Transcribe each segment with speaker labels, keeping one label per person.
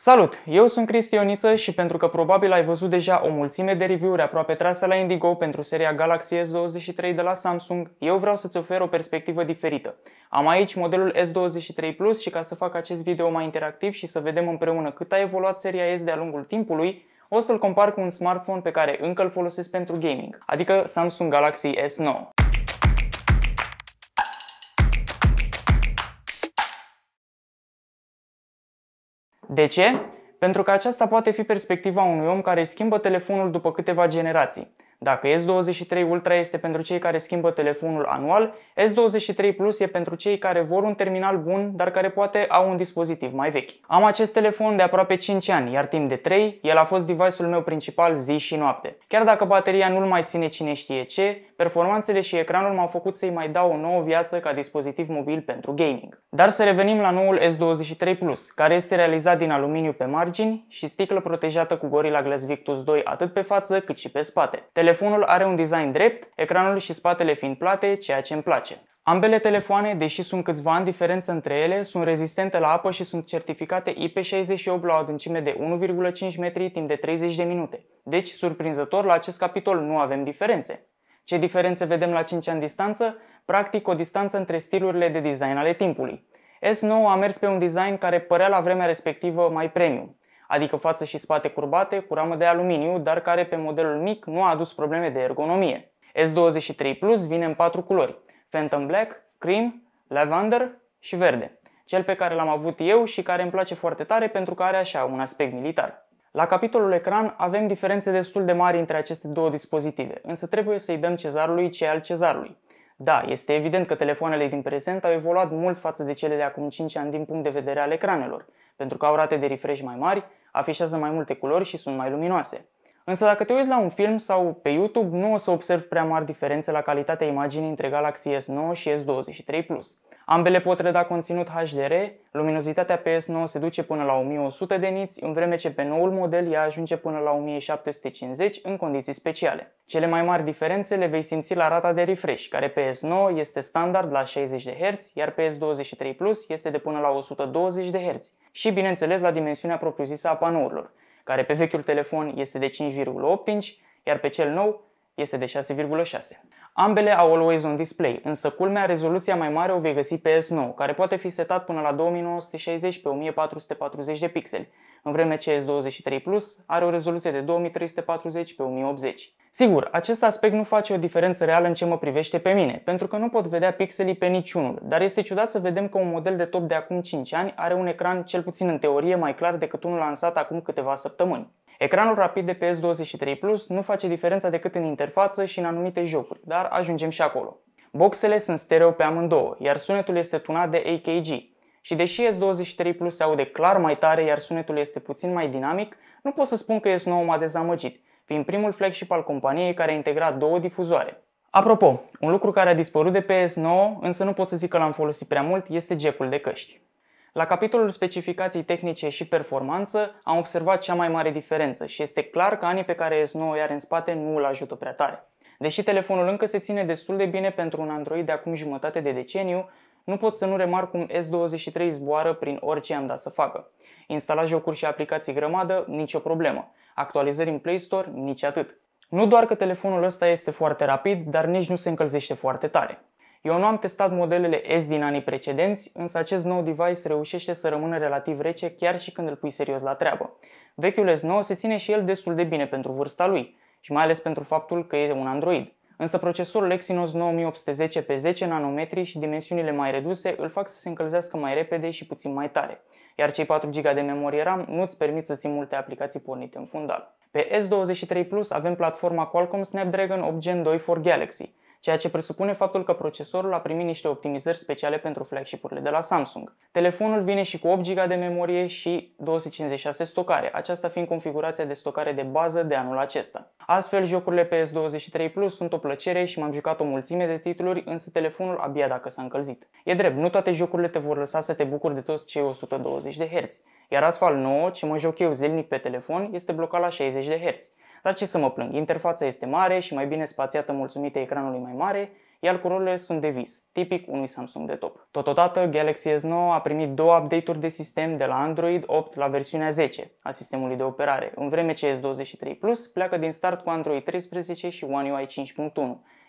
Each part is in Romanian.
Speaker 1: Salut! Eu sunt Cristi Ioniță și pentru că probabil ai văzut deja o mulțime de review-uri aproape trase la Indigo pentru seria Galaxy S23 de la Samsung, eu vreau să-ți ofer o perspectivă diferită. Am aici modelul S23 Plus și ca să fac acest video mai interactiv și să vedem împreună cât a evoluat seria S de-a lungul timpului, o să-l compar cu un smartphone pe care încă îl folosesc pentru gaming, adică Samsung Galaxy S9. De ce? Pentru că aceasta poate fi perspectiva unui om care schimbă telefonul după câteva generații. Dacă S23 Ultra este pentru cei care schimbă telefonul anual, S23 Plus e pentru cei care vor un terminal bun, dar care poate au un dispozitiv mai vechi. Am acest telefon de aproape 5 ani, iar timp de 3, el a fost device-ul meu principal zi și noapte. Chiar dacă bateria nu-l mai ține cine știe ce, performanțele și ecranul m-au făcut să-i mai dau o nouă viață ca dispozitiv mobil pentru gaming. Dar să revenim la noul S23 Plus, care este realizat din aluminiu pe margini și sticlă protejată cu Gorilla Glass Victus 2 atât pe față cât și pe spate. Telefonul are un design drept, ecranul și spatele fiind plate, ceea ce îmi place. Ambele telefoane, deși sunt câțiva ani diferență între ele, sunt rezistente la apă și sunt certificate IP68 la o adâncime de 1,5 metri timp de 30 de minute. Deci, surprinzător, la acest capitol nu avem diferențe. Ce diferențe vedem la 5 ani distanță? Practic o distanță între stilurile de design ale timpului. S9 a mers pe un design care părea la vremea respectivă mai premium adică față și spate curbate, cu ramă de aluminiu, dar care pe modelul mic nu a adus probleme de ergonomie. S23 Plus vine în patru culori, Phantom Black, Cream, Lavender și Verde, cel pe care l-am avut eu și care îmi place foarte tare pentru că are așa un aspect militar. La capitolul ecran avem diferențe destul de mari între aceste două dispozitive, însă trebuie să-i dăm cezarului ce al cezarului. Da, este evident că telefoanele din prezent au evoluat mult față de cele de acum 5 ani din punct de vedere al ecranelor, pentru că au rate de refresh mai mari, afișează mai multe culori și sunt mai luminoase. Însă dacă te uiți la un film sau pe YouTube, nu o să observi prea mari diferențe la calitatea imaginii între Galaxy S9 și S23+. Ambele pot reda conținut HDR, luminozitatea pe S9 se duce până la 1100 de niți, în vreme ce pe noul model ea ajunge până la 1750 în condiții speciale. Cele mai mari diferențe le vei simți la rata de refresh, care pe S9 este standard la 60 de Hz, iar pe S23 Plus este de până la 120 de Hz și, bineînțeles, la dimensiunea propriu-zisă a panourilor care pe vechiul telefon este de 5,8 inch, iar pe cel nou este de 6,6. Ambele au Always On Display, însă culmea rezoluția mai mare o vei găsi pe S9, care poate fi setat până la 2960 pe 1440 de pixeli, în vreme ce S23 Plus are o rezoluție de 2340 pe 1080. Sigur, acest aspect nu face o diferență reală în ce mă privește pe mine, pentru că nu pot vedea pixelii pe niciunul, dar este ciudat să vedem că un model de top de acum 5 ani are un ecran cel puțin în teorie mai clar decât unul lansat acum câteva săptămâni. Ecranul rapid de ps 23 Plus nu face diferența decât în interfață și în anumite jocuri, dar ajungem și acolo. Boxele sunt stereo pe amândouă, iar sunetul este tunat de AKG. Și deși S23 Plus se aude clar mai tare, iar sunetul este puțin mai dinamic, nu pot să spun că S9 m-a dezamăgit, fiind primul flagship al companiei care a integrat două difuzoare. Apropo, un lucru care a dispărut de pe S9, însă nu pot să zic că l-am folosit prea mult, este jack de căști. La capitolul specificații tehnice și performanță am observat cea mai mare diferență și este clar că anii pe care S9 îi are în spate nu îl ajută prea tare. Deși telefonul încă se ține destul de bine pentru un Android de acum jumătate de deceniu, nu pot să nu remarc cum S23 zboară prin orice am dat să facă. Instala jocuri și aplicații grămadă, nicio problemă. Actualizări în Play Store, nici atât. Nu doar că telefonul ăsta este foarte rapid, dar nici nu se încălzește foarte tare. Eu nu am testat modelele S din anii precedenți, însă acest nou device reușește să rămână relativ rece chiar și când îl pui serios la treabă. Vechiul S9 se ține și el destul de bine pentru vârsta lui și mai ales pentru faptul că e un Android. Însă procesorul Exynos 9810 pe 10 nanometri și dimensiunile mai reduse îl fac să se încălzească mai repede și puțin mai tare, iar cei 4 GB de memorie RAM nu îți permit să ții multe aplicații pornite în fundal. Pe S23 Plus avem platforma Qualcomm Snapdragon 8 Gen 2 for Galaxy, ceea ce presupune faptul că procesorul a primit niște optimizări speciale pentru flagship-urile de la Samsung. Telefonul vine și cu 8 GB de memorie și 256 stocare, aceasta fiind configurația de stocare de bază de anul acesta. Astfel, jocurile PS23 Plus sunt o plăcere și m-am jucat o mulțime de titluri, însă telefonul abia dacă s-a încălzit. E drept, nu toate jocurile te vor lăsa să te bucuri de toți cei 120 de Hz, iar Asphalt 9, ce mă joc eu zilnic pe telefon, este blocat la 60 de Hz. Dar ce să mă plâng, interfața este mare și mai bine spațiată mulțumită ecranului mai mare, iar culorile sunt de vis, tipic unui Samsung de top. Totodată, Galaxy S9 a primit două update-uri de sistem de la Android 8 la versiunea 10 a sistemului de operare, în vreme ce S23 Plus pleacă din start cu Android 13 și One UI 5.1,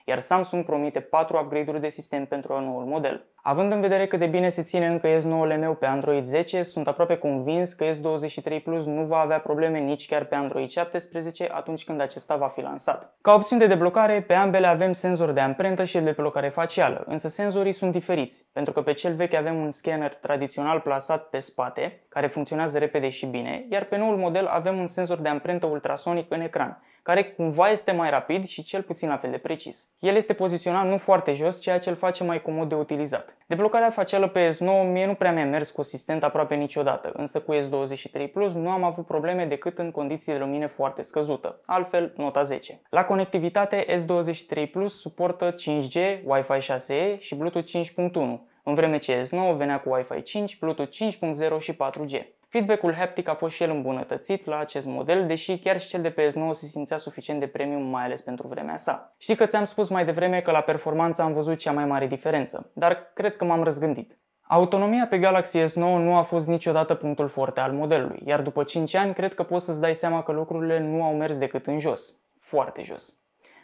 Speaker 1: iar Samsung promite 4 upgrade-uri de sistem pentru noul model. Având în vedere cât de bine se ține încă S9 Neo pe Android 10, sunt aproape convins că S23 Plus nu va avea probleme nici chiar pe Android 17 atunci când acesta va fi lansat. Ca opțiuni de deblocare, pe ambele avem senzor de amprentă și de blocare facială, însă senzorii sunt diferiți, pentru că pe cel vechi avem un scanner tradițional plasat pe spate, care funcționează repede și bine, iar pe noul model avem un senzor de amprentă ultrasonic în ecran, care cumva este mai rapid și cel puțin la fel de precis. El este poziționat nu foarte jos, ceea ce îl face mai comod de utilizat. Deblocarea facială pe S9 mie nu prea mi-a mers consistent aproape niciodată, însă cu S23 Plus nu am avut probleme decât în condiții de lumină foarte scăzută, altfel nota 10. La conectivitate, S23 Plus suportă 5G, Wi-Fi 6E și Bluetooth 5.1, în vreme ce S9 venea cu Wi-Fi 5, Bluetooth 5.0 și 4G. Feedback-ul haptic a fost și el îmbunătățit la acest model, deși chiar și cel de PS9 se simțea suficient de premium, mai ales pentru vremea sa. Știi că ți-am spus mai devreme că la performanță am văzut cea mai mare diferență, dar cred că m-am răzgândit. Autonomia pe Galaxy S9 nu a fost niciodată punctul forte al modelului, iar după 5 ani cred că poți să-ți dai seama că lucrurile nu au mers decât în jos. Foarte jos.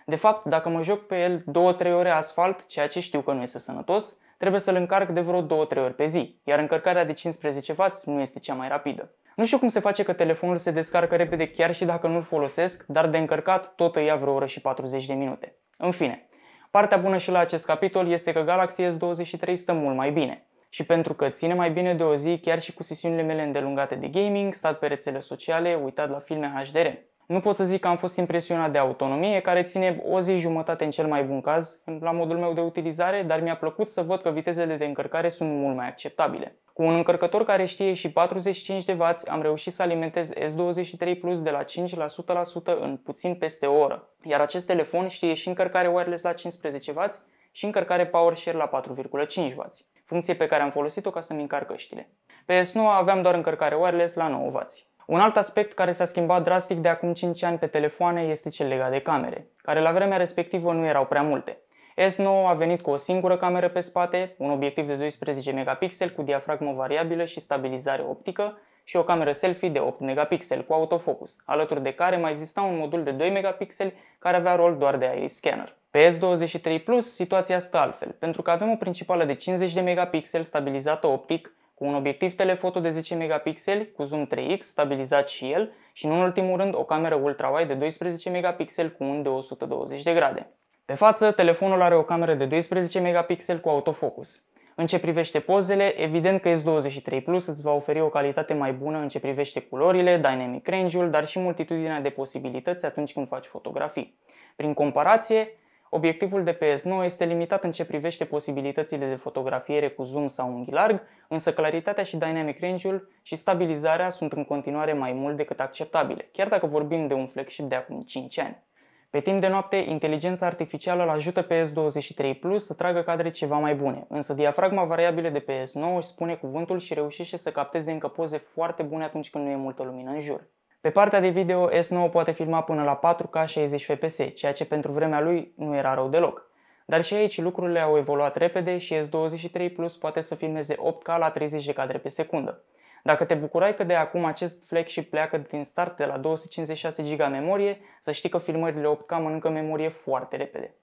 Speaker 1: De fapt, dacă mă joc pe el 2-3 ore asfalt, ceea ce știu că nu este sănătos, trebuie să-l încarc de vreo 2-3 ori pe zi, iar încărcarea de 15W nu este cea mai rapidă. Nu știu cum se face că telefonul se descarcă repede chiar și dacă nu-l folosesc, dar de încărcat tot ia vreo oră și 40 de minute. În fine, partea bună și la acest capitol este că Galaxy S23 stă mult mai bine. Și pentru că ține mai bine de o zi chiar și cu sesiunile mele îndelungate de gaming, stat pe rețele sociale, uitat la filme HDR. Nu pot să zic că am fost impresionat de autonomie, care ține o zi jumătate în cel mai bun caz, la modul meu de utilizare, dar mi-a plăcut să văd că vitezele de încărcare sunt mult mai acceptabile. Cu un încărcător care știe și 45W, am reușit să alimentez S23 Plus de la 5 la 100% în puțin peste o oră, iar acest telefon știe și încărcare wireless la 15W și încărcare PowerShare la 4,5W, funcție pe care am folosit-o ca să-mi încarc căștile. Pe S9 aveam doar încărcare wireless la 9W. Un alt aspect care s-a schimbat drastic de acum 5 ani pe telefoane este cel legat de camere, care la vremea respectivă nu erau prea multe. S9 a venit cu o singură cameră pe spate, un obiectiv de 12 megapixel cu diafragmă variabilă și stabilizare optică și o cameră selfie de 8 megapixel cu autofocus, alături de care mai exista un modul de 2 megapixel care avea rol doar de iris scanner. Pe S23 Plus situația stă altfel, pentru că avem o principală de 50 de megapixel stabilizată optic, cu un obiectiv telefoto de 10 megapixeli cu zoom 3x stabilizat și el și, în ultimul rând, o cameră ultra-wide de 12 megapixeli cu un de 120 de grade. Pe față, telefonul are o cameră de 12 megapixeli cu autofocus. În ce privește pozele, evident că S23 Plus îți va oferi o calitate mai bună în ce privește culorile, dynamic range-ul, dar și multitudinea de posibilități atunci când faci fotografii. Prin comparație, Obiectivul de ps 9 este limitat în ce privește posibilitățile de fotografiere cu zoom sau unghi larg, însă claritatea și dynamic range-ul și stabilizarea sunt în continuare mai mult decât acceptabile, chiar dacă vorbim de un flagship de acum 5 ani. Pe timp de noapte, inteligența artificială îl ajută pe S23 Plus să tragă cadre ceva mai bune, însă diafragma variabilă de PS9 își spune cuvântul și reușește să capteze încă poze foarte bune atunci când nu e multă lumină în jur. Pe partea de video, S9 poate filma până la 4K 60 fps, ceea ce pentru vremea lui nu era rău deloc. Dar și aici lucrurile au evoluat repede și S23 Plus poate să filmeze 8K la 30 de cadre pe secundă. Dacă te bucurai că de acum acest flagship pleacă din start de la 256 GB memorie, să știi că filmările 8K mănâncă memorie foarte repede.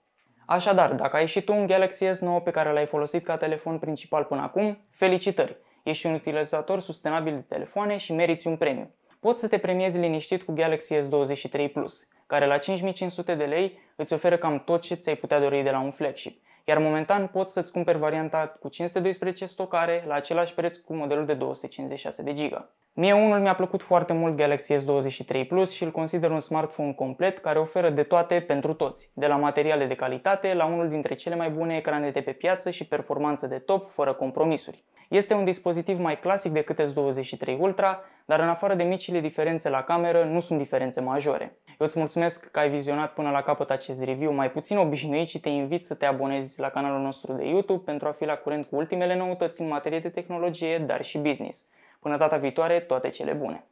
Speaker 1: Așadar, dacă ai și tu un Galaxy S9 pe care l-ai folosit ca telefon principal până acum, felicitări! Ești un utilizator sustenabil de telefoane și meriți un premiu poți să te premiezi liniștit cu Galaxy S23 Plus, care la 5500 de lei îți oferă cam tot ce ți-ai putea dori de la un flagship, iar momentan poți să-ți cumperi varianta cu 512 stocare la același preț cu modelul de 256 de GB. Mie unul mi-a plăcut foarte mult Galaxy S23 Plus și îl consider un smartphone complet care oferă de toate pentru toți, de la materiale de calitate la unul dintre cele mai bune ecrane de pe piață și performanță de top fără compromisuri. Este un dispozitiv mai clasic decât S23 Ultra, dar în afară de micile diferențe la cameră, nu sunt diferențe majore. Eu îți mulțumesc că ai vizionat până la capăt acest review mai puțin obișnuit și te invit să te abonezi la canalul nostru de YouTube pentru a fi la curent cu ultimele noutăți în materie de tehnologie, dar și business. Până data viitoare, toate cele bune!